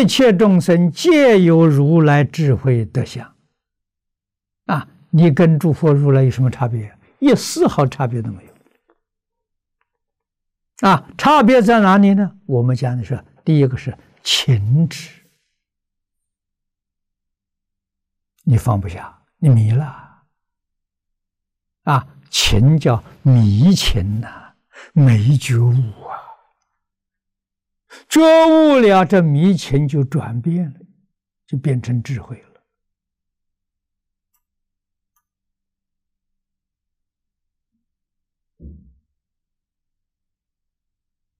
一切众生皆有如来智慧德相啊！你跟诸佛如来有什么差别？一丝毫差别都没有啊！差别在哪里呢？我们讲的是第一个是情执，你放不下，你迷了啊！情叫迷情呐，没觉悟。觉悟了，这迷情就转变了，就变成智慧了。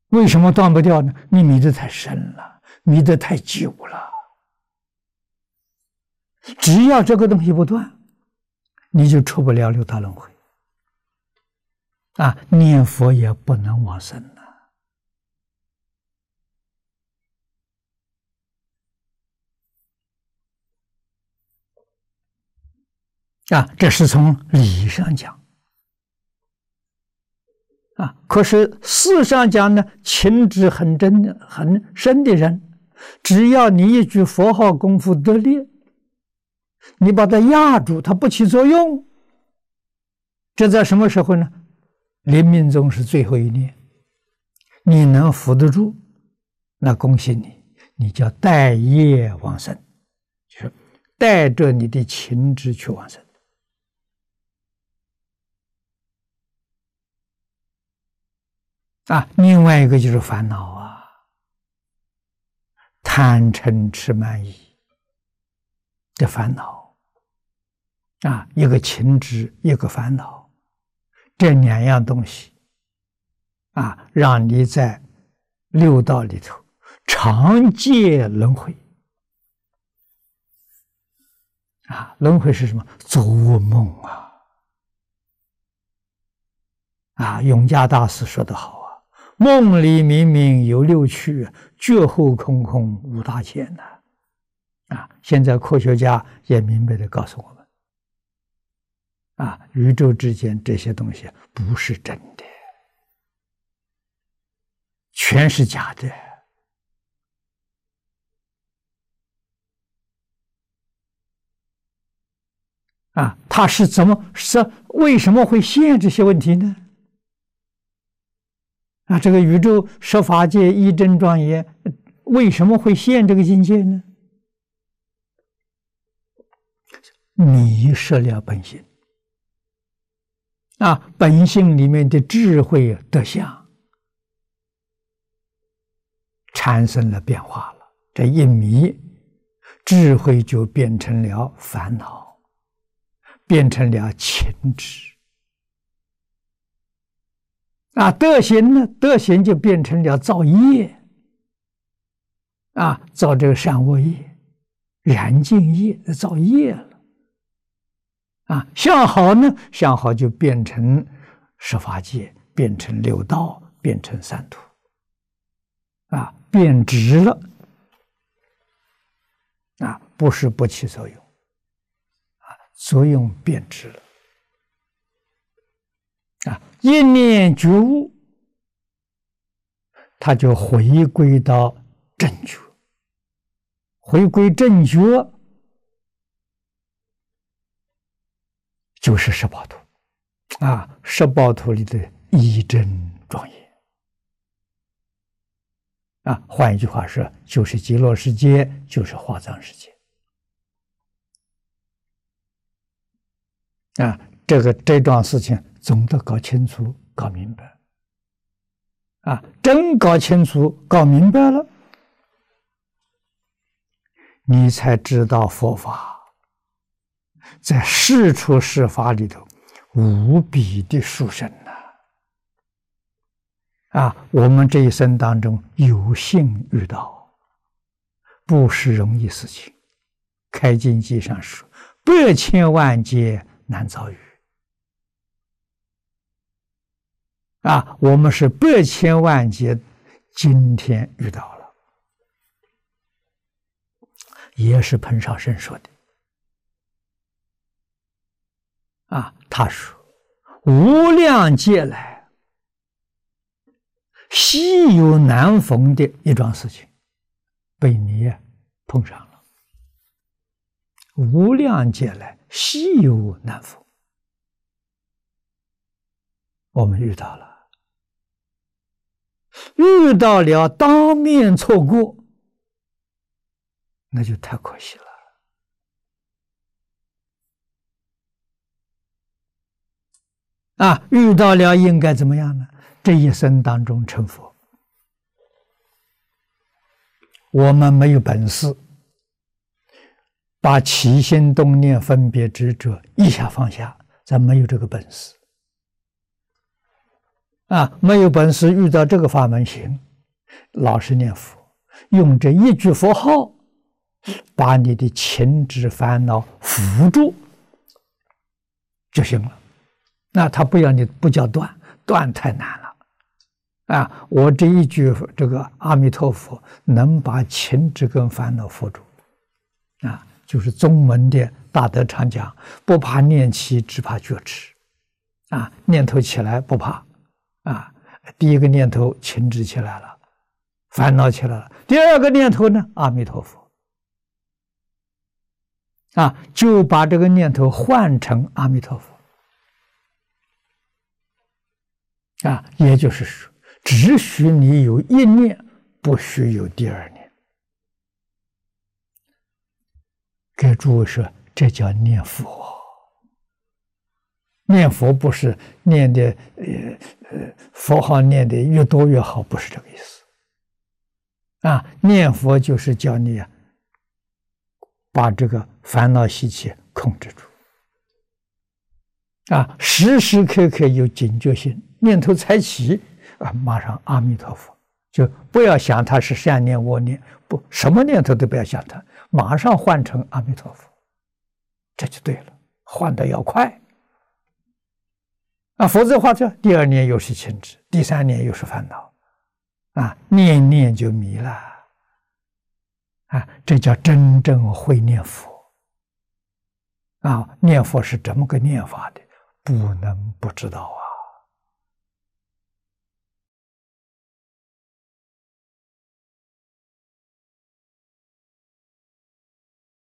为什么断不掉呢？你迷得太深了，迷得太久了。只要这个东西不断，你就出不了六道轮回。啊，念佛也不能往生。啊，这是从理上讲。啊，可是事上讲呢，情执很真的、很深的人，只要你一句佛号功夫得力，你把它压住，它不起作用。这在什么时候呢？临命终是最后一念，你能扶得住，那恭喜你，你叫待业往生，就是带着你的情执去往生。啊，另外一个就是烦恼啊，贪嗔痴慢疑的烦恼，啊，一个情执，一个烦恼，这两样东西，啊，让你在六道里头常借轮回，啊，轮回是什么？做恶梦啊！啊，永嘉大师说得好。梦里明明有六趣，觉后空空无大千呐！啊，现在科学家也明白的告诉我们：啊，宇宙之间这些东西不是真的，全是假的。啊，他是怎么是为什么会现这些问题呢？啊，这个宇宙设法界一真庄严，为什么会现这个境界呢？迷失了本性，啊，本性里面的智慧德相产生了变化了。这一迷，智慧就变成了烦恼，变成了情痴。啊，德行呢？德行就变成了造业，啊，造这个善恶业、然净业，造业了。啊，向好呢？向好就变成十法界，变成六道，变成三途，啊，变直了。啊，不是不起作用，啊，作用变直了。一念觉悟，他就回归到正觉。回归正觉就是十八图，啊，十八图里的一真庄严。啊，换一句话说，就是极乐世界，就是华藏世界。啊，这个这桩事情。总得搞清楚、搞明白，啊，真搞清楚、搞明白了，你才知道佛法在事处事法里头无比的殊胜啊！啊，我们这一生当中有幸遇到，不是容易事情。开经记上说：“百千万劫难遭遇。”啊，我们是百千万劫今天遇到了，也是彭绍生说的啊。他说：“无量劫来，稀有难逢的一桩事情，被你碰上了。无量劫来，稀有难逢，我们遇到了。”遇到了当面错过，那就太可惜了。啊，遇到了应该怎么样呢？这一生当中成佛，我们没有本事把起心动念、分别执着一下放下，咱没有这个本事。啊，没有本事遇到这个法门行，老实念佛，用这一句佛号，把你的情执烦恼扶住就行了。那他不要你不叫断，断太难了。啊，我这一句这个阿弥陀佛能把情执跟烦恼扶住，啊，就是宗门的大德常讲，不怕念起，只怕觉迟。啊，念头起来不怕。啊，第一个念头停止起来了，烦恼起来了。第二个念头呢？阿弥陀佛。啊，就把这个念头换成阿弥陀佛。啊，也就是说，只许你有一念，不许有第二念。给诸位说，这叫念佛。念佛不是念的，呃呃佛号念的越多越好，不是这个意思，啊，念佛就是叫你把这个烦恼习气控制住，啊，时时刻刻有警觉性，念头才起啊，马上阿弥陀佛，就不要想他是善念恶念，不，什么念头都不要想他，马上换成阿弥陀佛，这就对了，换的要快。啊，佛的话就第二年又是情执，第三年又是烦恼，啊，念念就迷了，啊，这叫真正会念佛。啊，念佛是怎么个念法的，不能不知道啊。